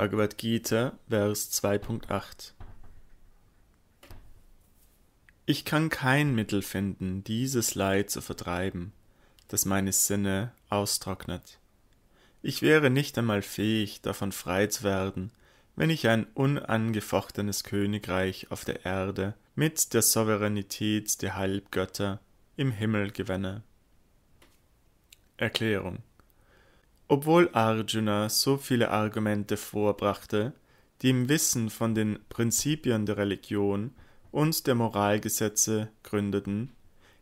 Bhagavad Gita, Vers 2.8 Ich kann kein Mittel finden, dieses Leid zu vertreiben, das meine Sinne austrocknet. Ich wäre nicht einmal fähig, davon frei zu werden, wenn ich ein unangefochtenes Königreich auf der Erde mit der Souveränität der Halbgötter im Himmel gewänne. Erklärung obwohl Arjuna so viele Argumente vorbrachte, die im Wissen von den Prinzipien der Religion und der Moralgesetze gründeten,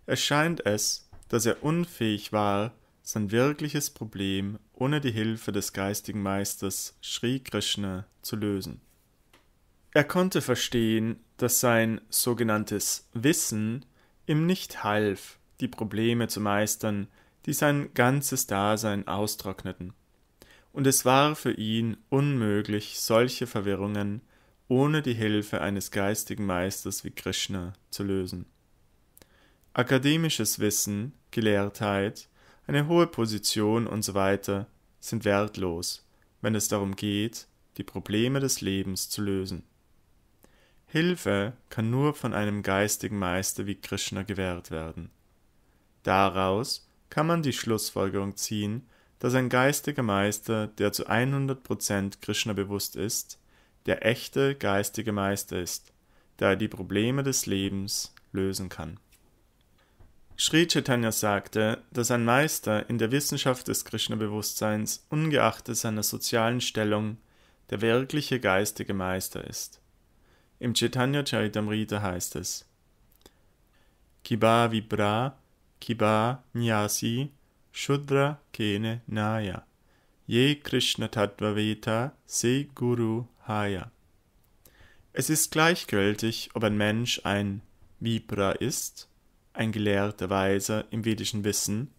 erscheint es, dass er unfähig war, sein wirkliches Problem ohne die Hilfe des geistigen Meisters Sri Krishna zu lösen. Er konnte verstehen, dass sein sogenanntes Wissen ihm nicht half, die Probleme zu meistern, die sein ganzes Dasein austrockneten, und es war für ihn unmöglich, solche Verwirrungen ohne die Hilfe eines geistigen Meisters wie Krishna zu lösen. Akademisches Wissen, Gelehrtheit, eine hohe Position usw. So sind wertlos, wenn es darum geht, die Probleme des Lebens zu lösen. Hilfe kann nur von einem geistigen Meister wie Krishna gewährt werden. Daraus kann man die Schlussfolgerung ziehen, dass ein geistiger Meister, der zu 100% Krishna bewusst ist, der echte geistige Meister ist, da er die Probleme des Lebens lösen kann. Sri Chaitanya sagte, dass ein Meister in der Wissenschaft des Krishna-Bewusstseins ungeachtet seiner sozialen Stellung der wirkliche geistige Meister ist. Im Chaitanya Charitamrita heißt es: Kiba vibra Kiba Nyasi Shudra Kene Naya Je Krishna Tattva Tatvaveta Se Guru Haya Es ist gleichgültig, ob ein Mensch ein Vipra ist, ein gelehrter Weiser im vedischen Wissen,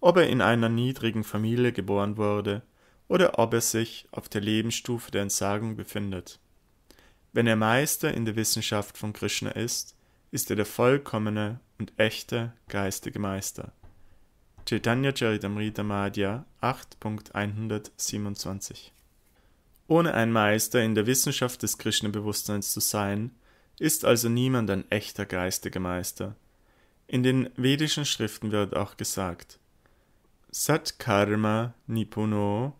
ob er in einer niedrigen Familie geboren wurde oder ob er sich auf der Lebensstufe der Entsagung befindet. Wenn er Meister in der Wissenschaft von Krishna ist, ist er der vollkommene und echte geistige Meister. Chaitanya Charitamrita Madhya 8.127 Ohne ein Meister in der Wissenschaft des Krishna-Bewusstseins zu sein, ist also niemand ein echter geistiger Meister. In den vedischen Schriften wird auch gesagt, Sat Karma Nipuno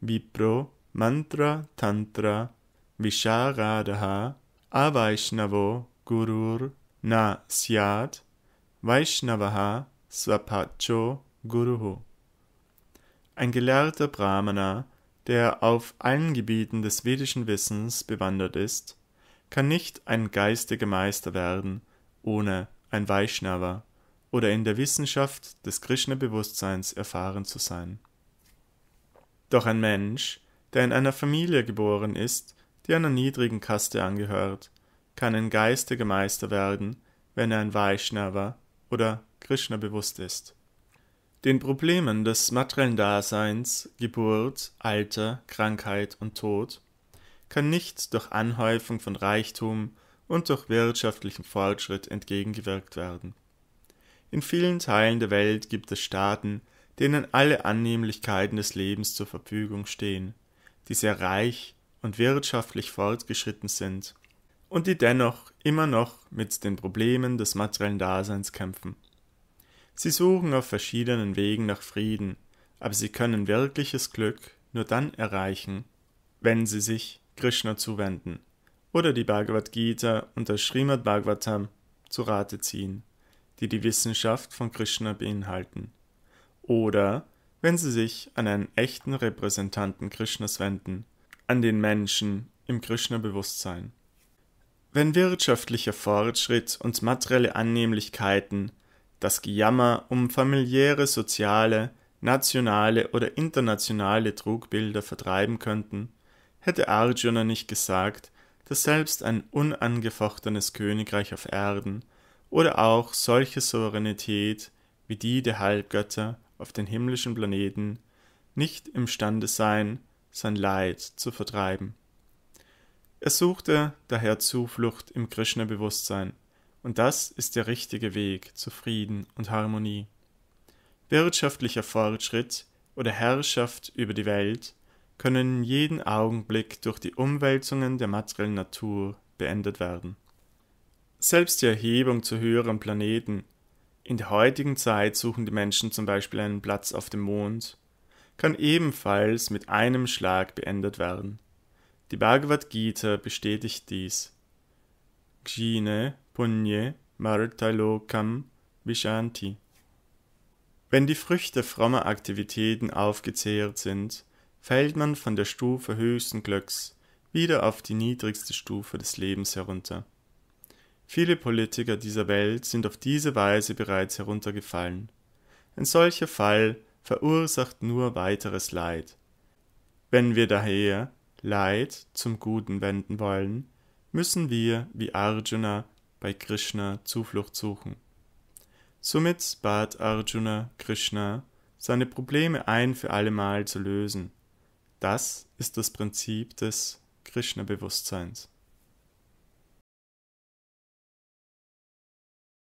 Vipro Mantra Tantra Visharadaha Avaishnavo Gurur na syat Vaishnavaha svapacho guruhu. Ein gelehrter Brahmana, der auf allen Gebieten des vedischen Wissens bewandert ist, kann nicht ein geistiger Meister werden ohne ein Vaishnava oder in der Wissenschaft des Krishna-Bewusstseins erfahren zu sein. Doch ein Mensch, der in einer Familie geboren ist, die einer niedrigen Kaste angehört, kann ein geistiger Meister werden, wenn er ein Vaishnava oder Krishna bewusst ist. Den Problemen des materiellen Daseins, Geburt, Alter, Krankheit und Tod kann nicht durch Anhäufung von Reichtum und durch wirtschaftlichen Fortschritt entgegengewirkt werden. In vielen Teilen der Welt gibt es Staaten, denen alle Annehmlichkeiten des Lebens zur Verfügung stehen, die sehr reich und wirtschaftlich fortgeschritten sind und die dennoch immer noch mit den Problemen des materiellen Daseins kämpfen. Sie suchen auf verschiedenen Wegen nach Frieden, aber sie können wirkliches Glück nur dann erreichen, wenn sie sich Krishna zuwenden oder die Bhagavad Gita und das Srimad Bhagavatam zu Rate ziehen, die die Wissenschaft von Krishna beinhalten. Oder wenn sie sich an einen echten Repräsentanten Krishnas wenden, an den Menschen im Krishna-Bewusstsein. Wenn wirtschaftlicher Fortschritt und materielle Annehmlichkeiten das Gejammer um familiäre, soziale, nationale oder internationale Trugbilder vertreiben könnten, hätte Arjuna nicht gesagt, dass selbst ein unangefochtenes Königreich auf Erden oder auch solche Souveränität wie die der Halbgötter auf den himmlischen Planeten nicht imstande seien, sein Leid zu vertreiben. Er suchte daher Zuflucht im Krishna-Bewusstsein, und das ist der richtige Weg zu Frieden und Harmonie. Wirtschaftlicher Fortschritt oder Herrschaft über die Welt können jeden Augenblick durch die Umwälzungen der materiellen Natur beendet werden. Selbst die Erhebung zu höheren Planeten in der heutigen Zeit suchen die Menschen zum Beispiel einen Platz auf dem Mond, kann ebenfalls mit einem Schlag beendet werden. Die Bhagavad Gita bestätigt dies. Gshine Punye Martalokam Vishanti. Wenn die Früchte frommer Aktivitäten aufgezehrt sind, fällt man von der Stufe höchsten Glücks wieder auf die niedrigste Stufe des Lebens herunter. Viele Politiker dieser Welt sind auf diese Weise bereits heruntergefallen. Ein solcher Fall verursacht nur weiteres Leid. Wenn wir daher Leid zum Guten wenden wollen, müssen wir, wie Arjuna, bei Krishna Zuflucht suchen. Somit bat Arjuna Krishna, seine Probleme ein für allemal zu lösen. Das ist das Prinzip des Krishna-Bewusstseins.